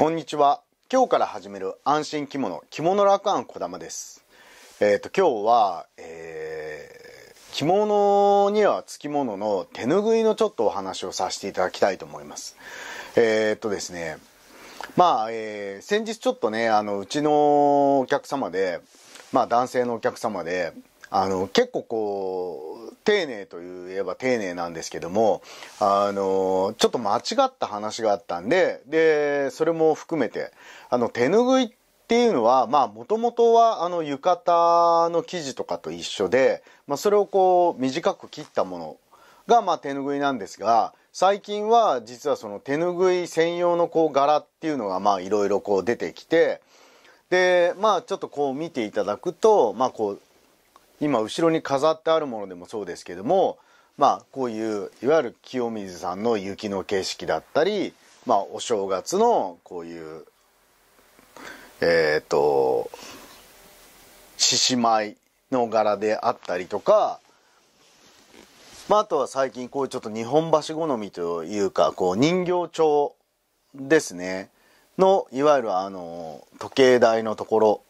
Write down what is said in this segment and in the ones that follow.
こんにちは。今日から始める安心着物、着物楽安小玉です。えっ、ー、と、今日は、えー、着物には付き物の手拭いのちょっとお話をさせていただきたいと思います。えっ、ー、とですね、まあ、えー、先日ちょっとね、あの、うちのお客様で、まあ、男性のお客様で、あの、結構こう、丁寧といえば丁寧なんですけども、あの、ちょっと間違った話があったんで、で、それも含めて、あの、手拭いっていうのは、まあ、もともとは、あの、浴衣の生地とかと一緒で、まあ、それをこう、短く切ったものが、まあ、手拭いなんですが、最近は実はその手拭い専用のこう柄っていうのがまあいろいろこう出てきてでまあちょっとこう見ていただくとまあこう今後ろに飾ってあるものでもそうですけどもまあこういういわゆる清水さんの雪の景色だったりまあお正月のこういうえっ、ー、と獅子舞の柄であったりとかまあ、あとは最近こういうちょっと日本橋好みというかこう人形町ですねのいわゆるあの時計台のところ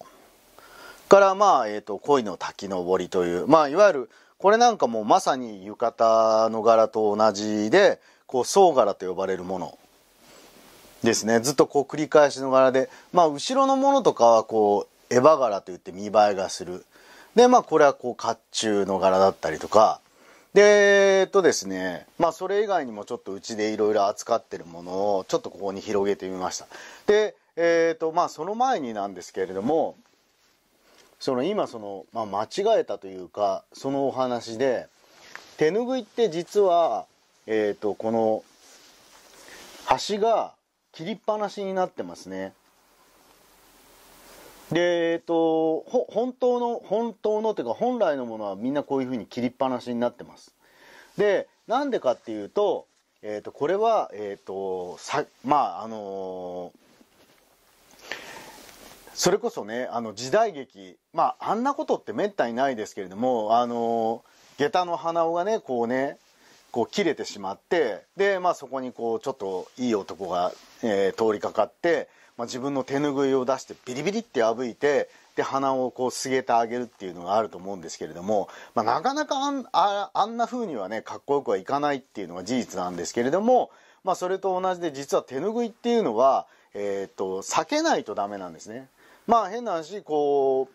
からまあ、えっ、ー、と、恋の滝登りという、まあ、いわゆる、これなんかもまさに浴衣の柄と同じで、こう、総柄と呼ばれるものですね。ずっとこう繰り返しの柄で、まあ、後ろのものとかはこう、エヴァ柄といって見栄えがする。で、まあ、これはこう、甲冑の柄だったりとか、で、えっとですね、まあ、それ以外にもちょっとうちでいろいろ扱ってるものを、ちょっとここに広げてみました。で、えっ、と、まあ、その前になんですけれども、その今その、まあ、間違えたというかそのお話で手ぬぐいって実は、えーと、この端が切りっぱなしになってますね。で、えっ、ー、と、本当の、本当のというか本来のものはみんなこういうふうに切りっぱなしになってます。で、なんでかっていうと、えっ、ー、と、これは、えっ、ー、と、さ、まあ、あのーそれこそねあの時代劇まああんなことってめったにないですけれどもあの下駄の鼻緒がねこうねこう切れてしまってで、まあ、そこにこうちょっといい男が、えー、通りかかって、まあ、自分の手拭いを出してビリビリって破いてで鼻をこうすげてあげるっていうのがあると思うんですけれども、まあ、なかなかあんああんな風にはねかっこよくはいかないっていうのが事実なんですけれども、まあ、それと同じで実は手拭いっていうのは、えー、っと避けないとダメなんですね。まあ変な話こ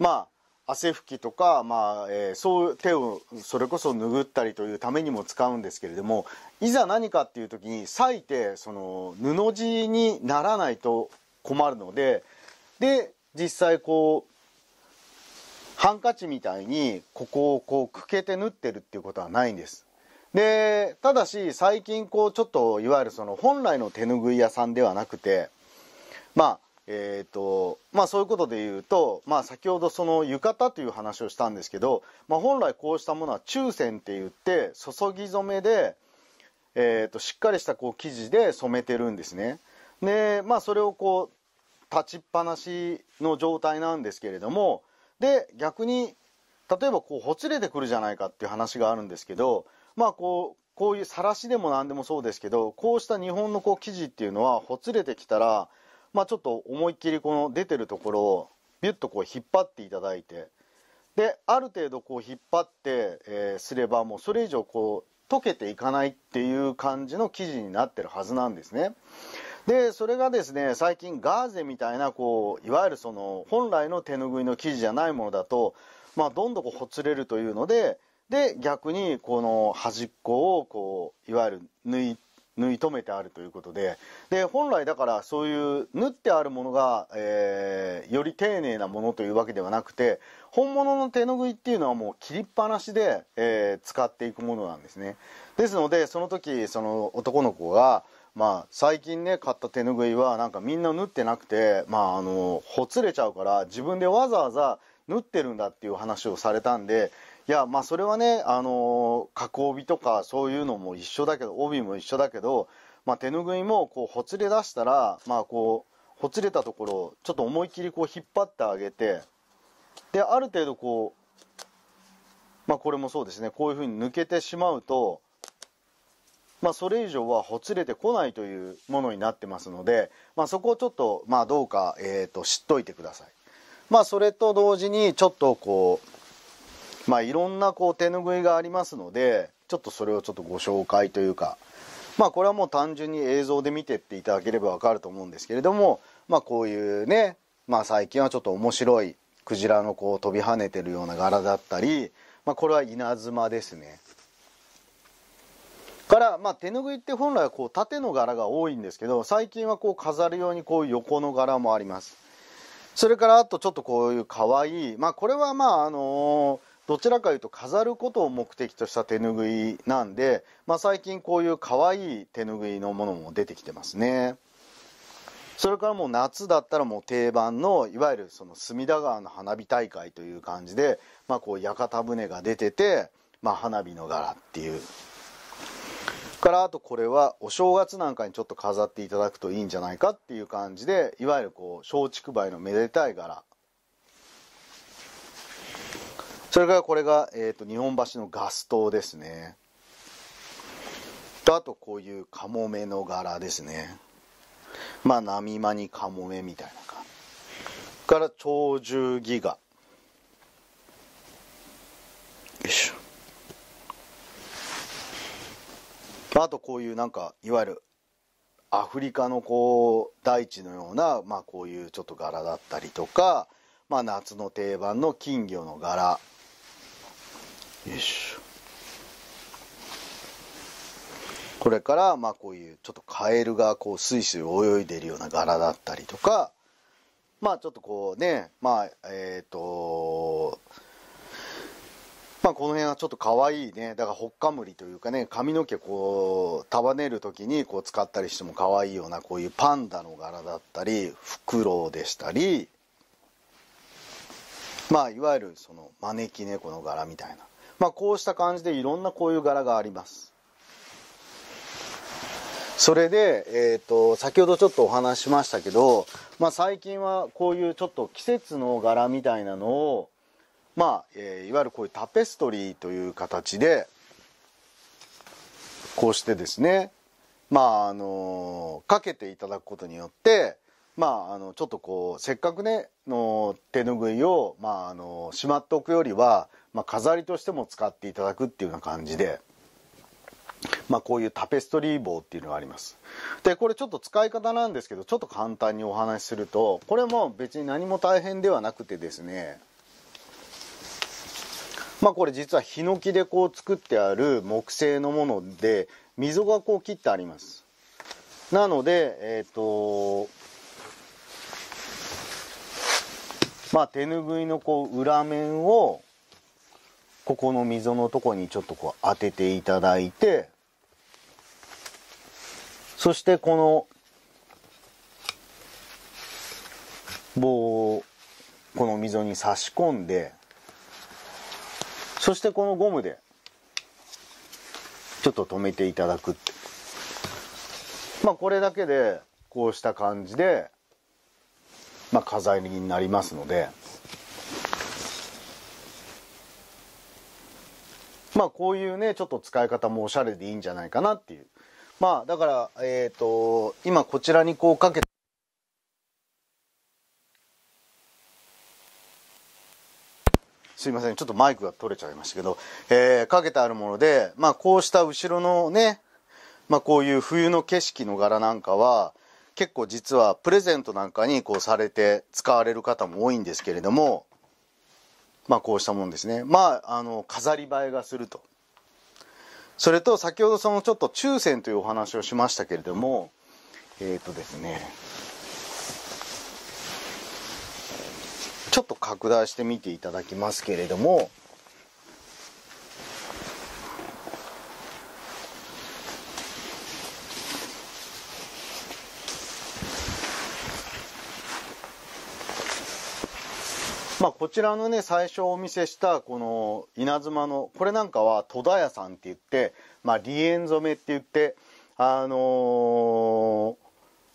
うまあ汗拭きとか、まあえー、そう手をそれこそ拭ったりというためにも使うんですけれどもいざ何かっていう時に裂いてその布地にならないと困るのでで実際こうハンカチみたいにここをこうくけて縫ってるっていうことはないんです。でただし最近こうちょっといわゆるその本来の手拭い屋さんではなくてまあえーとまあ、そういうことで言うと、まあ、先ほどその浴衣という話をしたんですけど、まあ、本来こうしたものは中線って言って注ぎ染めで、えーと、しっかりしたこう生地で染めてるんですね。でまあ、それをこう立ちっぱなしの状態なんですけれどもで逆に例えばこうほつれてくるじゃないかっていう話があるんですけど、まあ、こうこういうさらしでも何でもそうですけどこうした日本のこう生地っていうのはほつれてきたらまあ、ちょっと思いっきりこの出てるところをビュッとこう引っ張っていただいてである程度こう引っ張って、えー、すればもうそれ以上こう溶けていかないっていう感じの生地になってるはずなんですね。でそれがですね最近ガーゼみたいなこういわゆるその本来の手ぬぐいの生地じゃないものだと、まあ、どんどんこうほつれるというのでで逆にこの端っこをこういわゆる抜い縫い留めてあるということでで本来だからそういう縫ってあるものが、えー、より丁寧なものというわけではなくて本物の手ぬぐいっていうのはもう切りっぱなしで、えー、使っていくものなんですねですのでその時その男の子がまあ、最近ね買った手ぬぐいはなんかみんな縫ってなくて、まあ、あのほつれちゃうから自分でわざわざ縫ってるんだっていう話をされたんでいや、まあ、それはね、あの加工日とかそういうのも一緒だけど、帯も一緒だけど、まあ、手ぬぐいも、こう、ほつれ出したら、まあ、こう、ほつれたところをちょっと思いっきりこう引っ張ってあげてである程度こうまあこれもそうですねこういうふうに抜けてしまうとまあそれ以上はほつれてこないというものになってますので、まあ、そこをちょっとまあどうか、えと知っといてください。まあ、それと同時にちょっとこうまあ、いろんなこう手拭いがありますのでちょっとそれをちょっとご紹介というか、まあ、これはもう単純に映像で見てっていただければ分かると思うんですけれども、まあ、こういうね、まあ、最近はちょっと面白いクジラのこう飛び跳ねてるような柄だったり、まあ、これは稲妻ですね。から、まあ、手拭いって本来はこう縦の柄が多いんですけど最近はこう飾るようにこう横の柄もあります。それからあとちょっとこういうかわいい、まあ、これはまああのーどちらかというと飾ることを目的とした手ぬぐいなんで、まあ、最近こういう可愛い手ぬぐいのものも出てきてますねそれからもう夏だったらもう定番のいわゆるその隅田川の花火大会という感じで、まあ、こう屋形船が出てて、まあ、花火の柄っていうからあとこれはお正月なんかにちょっと飾っていただくといいんじゃないかっていう感じでいわゆるこう松竹梅のめでたい柄それからこれが、えーと、日本橋のガス灯ですねとあとこういうカモメの柄ですねまあ波間にカモメみたいな感から鳥獣戯画よいしょあとこういうなんかいわゆるアフリカのこう大地のような、まあ、こういうちょっと柄だったりとか、まあ、夏の定番の金魚の柄よしこれからまあこういうちょっとカエルがこうスイスイ泳いでるような柄だったりとかまあちょっとこうねまあえっ、ー、とまあこの辺はちょっとかわいいねだからほっかむりというかね髪の毛こう束ねる時にこう使ったりしても可愛いようなこういうパンダの柄だったりフクロウでしたりまあいわゆるその招き猫の柄みたいな。まあ、こうした感じでいろんなこういう柄がありますそれで、えーと、先ほどちょっとお話ししましたけど、まあ、最近はこういうちょっと季節の柄みたいなのを、まあえー、いわゆるこういうタペストリーという形でこうしてですねまああのー、かけていただくことによってまあ、あのちょっとこうせっかくねの手ぬぐいを、まあ、あのしまっておくよりは、まあ、飾りとしても使っていただくっていうような感じで、まあ、こういうタペストリー棒っていうのがありますでこれちょっと使い方なんですけどちょっと簡単にお話しするとこれも別に何も大変ではなくてですねまあこれ実はヒノキでこう作ってある木製のもので溝がこう切ってありますなのでえっ、ー、とまあ手ぬぐいのこう裏面をここの溝のとこにちょっとこう当てていただいてそしてこの棒をこの溝に差し込んでそしてこのゴムでちょっと止めていただくまあこれだけでこうした感じでまあ、飾りになりますので、まあ、こういうねちょっと使い方もおしゃれでいいんじゃないかなっていうまあだからえっ、ー、と今こちらにこうかけてすいませんちょっとマイクが取れちゃいましたけど、えー、かけてあるもので、まあ、こうした後ろのね、まあ、こういう冬の景色の柄なんかは結構実はプレゼントなんかにこうされて使われる方も多いんですけれどもまあこうしたもんですねまああの飾り映えがするとそれと先ほどそのちょっと抽選というお話をしましたけれどもえっ、ー、とですねちょっと拡大してみていただきますけれどもまあ、こちらのね最初お見せしたこの稲妻のこれなんかは戸田屋さんって言って、まあ、離縁染めって言ってあのー、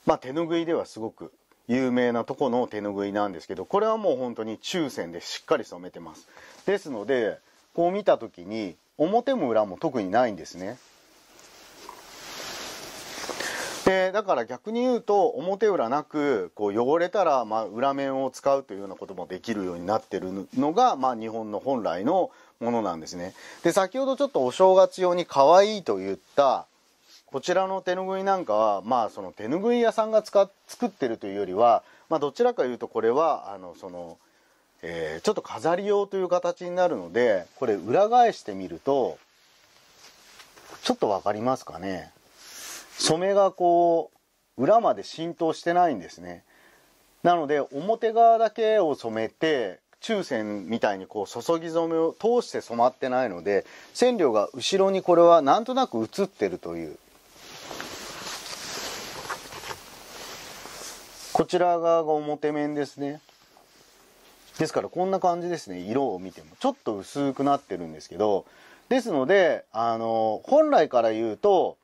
まあ、手拭いではすごく有名なとこの手拭いなんですけどこれはもう本当に中線でしっかり染めてますですのでこう見た時に表も裏も特にないんですねでだから逆に言うと表裏なくこう汚れたらま裏面を使うというようなこともできるようになってるのがまあ日本の本来のものなんですね。で先ほどちょっとお正月用に可愛いと言ったこちらの手ぬぐいなんかはまあその手ぬぐい屋さんが使作ってるというよりはまあ、どちらかいうとこれはあのその、えー、ちょっと飾り用という形になるのでこれ裏返してみるとちょっと分かりますかね。染めがこう裏まで浸透してないんですねなので表側だけを染めて中線みたいにこう注ぎ染めを通して染まってないので染料が後ろにこれはなんとなく映ってるというこちら側が表面ですねですからこんな感じですね色を見てもちょっと薄くなってるんですけどですのであの本来から言うと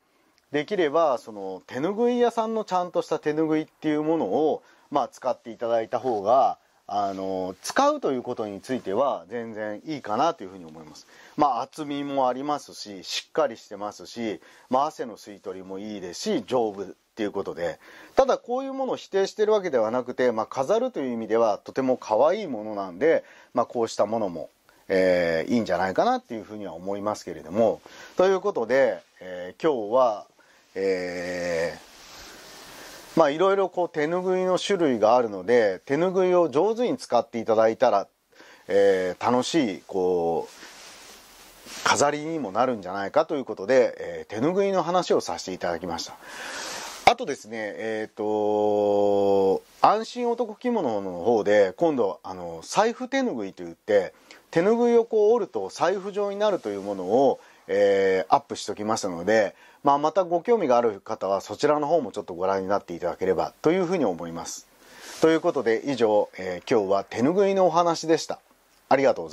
できればその手ぬぐい屋さんのちゃんとした手ぬぐいっていうものを、まあ、使っていただいた方があの使うということについては全然いいかなというふうに思います。まあ、厚みもありますししっかりしてますし、まあ、汗の吸い取りもいいですし丈夫っていうことでただこういうものを否定してるわけではなくて、まあ、飾るという意味ではとても可愛いものなんで、まあ、こうしたものもえー、いいんじゃないかなっていうふうには思いますけれどもということで、えー、今日はえー、まあいろいろこう手ぬぐいの種類があるので手ぬぐいを上手に使っていただいたら、えー、楽しいこう飾りにもなるんじゃないかということで、えー、手ぬぐいの話をさせていただきましたあとですねえっ、と安心男着物の方で今度あの財布手ぬぐいといって手ぬぐいをこう折ると財布状になるというものをえー、アップしときますので、まあ、またご興味がある方はそちらの方もちょっとご覧になっていただければというふうに思います。ということで以上、えー、今日は手ぬぐいのお話でした。ありがとう